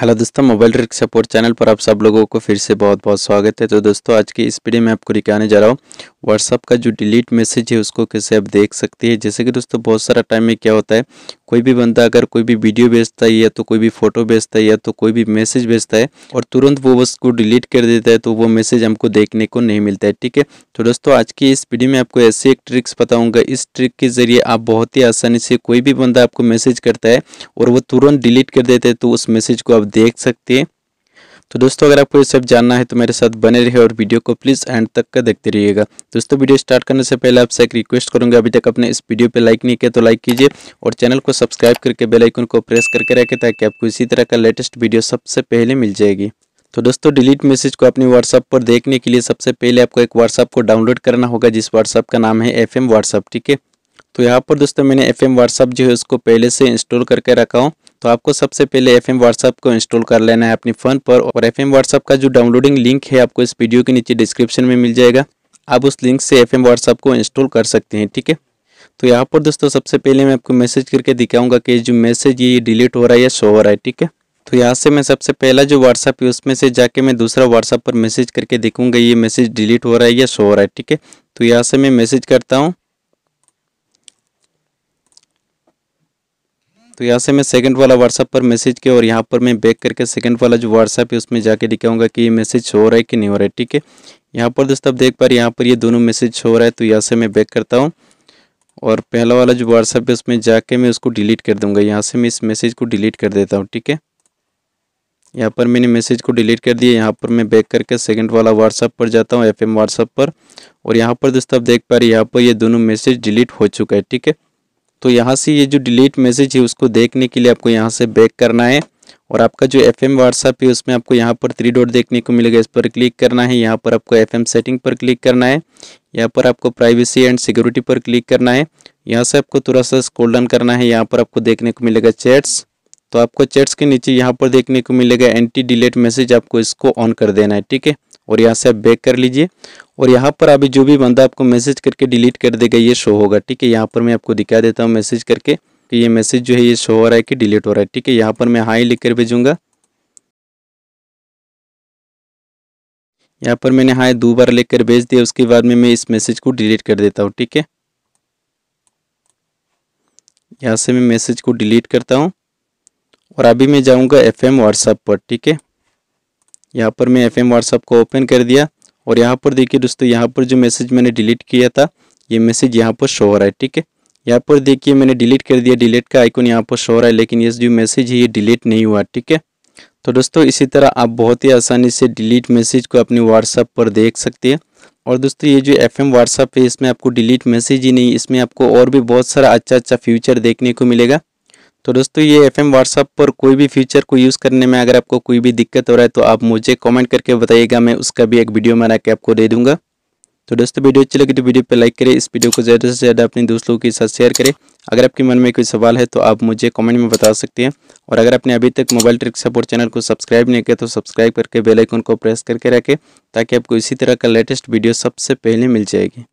hello दोस्तों mobile trick support channel पर आप सब लोगों को फिर से बहुत बहुत स्वागत है तो दोस्तों आज की इस वीडियो में आपको दिखाने जा रहा हूँ व्हाट्सअप का जो डिलीट मैसेज है उसको कैसे आप देख सकते हैं जैसे कि दोस्तों बहुत सारा टाइम में क्या होता है कोई भी बंदा अगर कोई भी वीडियो भेजता है या तो कोई भी फोटो भेजता है या तो कोई भी मैसेज भेजता है और तुरंत वो उसको डिलीट कर देता है तो वो मैसेज हमको देखने को नहीं मिलता है ठीक है तो दोस्तों आज की इस वीडियो में आपको ऐसी एक ट्रिक्स बताऊंगा इस ट्रिक के जरिए आप बहुत ही आसानी से कोई भी बंदा आपको मैसेज करता है और वो तुरंत डिलीट कर देता है तो उस मैसेज को आप देख सकते हैं तो दोस्तों अगर आपको ये सब जानना है तो मेरे साथ बने रहे और वीडियो को प्लीज़ एंड तक का देखते रहिएगा दोस्तों वीडियो स्टार्ट करने से पहले आपसे एक रिक्वेस्ट करूँगा अभी तक अपने इस वीडियो पर लाइक नहीं किया तो लाइक कीजिए और चैनल को सब्सक्राइब करके बेलाइकन को प्रेस करके रखें ताकि आपको इसी तरह का लेटेस्ट वीडियो सबसे पहले मिल जाएगी तो दोस्तों डिलीट मैसेज को अपने व्हाट्सअप पर देखने के लिए सबसे पहले आपको एक व्हाट्सअप को डाउनलोड करना होगा जिस व्हाट्सअप का नाम है एफ एम व्हाट्सअप ठीक है तो यहाँ पर दोस्तों मैंने एफ एम व्हाट्सअप जो है उसको पहले से इंस्टॉल करके रखा हूँ तो आपको सबसे पहले एफ एम व्हाट्सएप को इंस्टॉल कर लेना है अपने फ़ोन पर और एफ एम व्हाट्सएप का जो डाउनलोडिंग लिंक है आपको इस वीडियो के नीचे डिस्क्रिप्शन में मिल जाएगा आप उस लिंक से एफ एम व्हाट्सअप को इंस्टॉल कर सकते हैं ठीक है तो यहाँ पर दोस्तों सबसे पहले मैं आपको मैसेज करके दिखाऊंगा कि जो मैसेज ये डिलीट हो रहा है या शो हो रहा है ठीक है तो यहाँ से मैं सबसे पहला जो व्हाट्सअप है उसमें से जाके मैं दूसरा व्हाट्सअप पर मैसेज करके देखूंगा ये मैसेज डिलीट हो रहा है या शो हो रहा है ठीक है तो यहाँ से मैं मैसेज करता हूँ तो यहाँ से मैं सेकंड वाला व्हाट्सअप पर मैसेज किया और यहाँ पर मैं बैक करके सेकंड वाला जो व्हाट्सअप है उसमें जाके दिखाऊंगा कि ये मैसेज हो रहा है कि नहीं हो रहा है ठीक है यहाँ पर दोस्तों आप देख पा रहे यहाँ पर ये दोनों मैसेज हो रहा है तो यहाँ से मैं बैक करता हूँ और पहला वाला जो व्हाट्सअप है उसमें जाके मैं उसको डिलीट कर दूँगा यहाँ से मैं इस मैसेज को डिलीट कर देता हूँ ठीक है यहाँ पर मैंने मैसेज को डिलीट कर दिया यहाँ पर मैं बैक करके सेकंड वाला व्हाट्सअप पर जाता हूँ एफ एम व्हाट्सअप पर और यहाँ पर दोस्तों आप देख पा रहे यहाँ पर ये यह दोनों मैसेज डिलीट हो चुका है ठीक है तो यहाँ से ये जो डिलीट मैसेज है उसको देखने के लिए आपको यहाँ से बैक करना है और आपका जो एफ एम व्हाट्सअप है उसमें आपको यहाँ पर थ्री डॉट देखने को मिलेगा इस पर क्लिक करना है यहाँ पर आपको एफ एम सेटिंग पर क्लिक करना है यहाँ पर आपको प्राइवेसी एंड सिक्योरिटी पर क्लिक करना है यहाँ से आपको थोड़ा सा स्कोल्डन डाउन करना है यहाँ पर आपको देखने को मिलेगा चैट्स तो आपको चैट्स के नीचे यहाँ पर देखने को मिलेगा एंटी डिलेट मैसेज आपको इसको ऑन कर देना है ठीक है और यहाँ से आप बैक कर लीजिए और यहाँ पर अभी जो भी बंदा आपको मैसेज करके डिलीट कर देगा ये शो होगा ठीक है यहाँ पर मैं आपको दिखा देता हूँ मैसेज करके कि ये मैसेज जो है ये शो हो रहा है कि डिलीट हो रहा है ठीक है यहाँ पर मैं हाई लिख कर भेजूँगा यहाँ पर मैंने हाई दो बार लिख कर भेज दिया उसके बाद में मैं इस मैसेज को डिलीट कर देता हूँ ठीक है यहाँ से मैं मैसेज को डिलीट करता हूँ और अभी मैं जाऊँगा एफ एम व्हाट्सएप पर ठीक है यहाँ पर मैं एफ एम व्हाट्सएप को ओपन कर दिया और यहाँ पर देखिए दोस्तों यहाँ पर जो मैसेज मैंने डिलीट किया था ये मैसेज यहाँ पर शो हो रहा है ठीक है यहाँ पर देखिए मैंने डिलीट कर दिया डिलीट का आइकन यहाँ पर शो हो रहा है लेकिन ये जो मैसेज है ये डिलीट नहीं हुआ ठीक है तो दोस्तों इसी तरह आप बहुत ही आसानी से डिलीट मैसेज को अपने व्हाट्सअप पर देख सकते हैं और दोस्तों ये जो एफ एम व्हाट्सअप है इसमें आपको डिलीट मैसेज ही नहीं इसमें आपको और भी बहुत सारा अच्छा अच्छा फ्यूचर देखने को मिलेगा तो दोस्तों ये एफ एम व्हाट्सअप पर कोई भी फीचर को यूज़ करने में अगर आपको कोई भी दिक्कत हो रहा है तो आप मुझे कमेंट करके बताइएगा मैं उसका भी एक वीडियो बना के आपको दे दूंगा तो दोस्तों वीडियो अच्छी लगी तो वीडियो पर लाइक करें इस वीडियो को ज़्यादा से ज़्यादा अपने दोस्तों के साथ शेयर करें अगर आपके मन में कोई सवाल है तो आप मुझे कमेंट में बता सकते हैं और अगर आपने अभी तक मोबाइल ट्रिक सपोर्ट चैनल को सब्सक्राइब नहीं किया तो सब्सक्राइब करके बेलाइकन को प्रेस करके रखें ताकि आपको इसी तरह का लेटेस्ट वीडियो सबसे पहले मिल जाएगी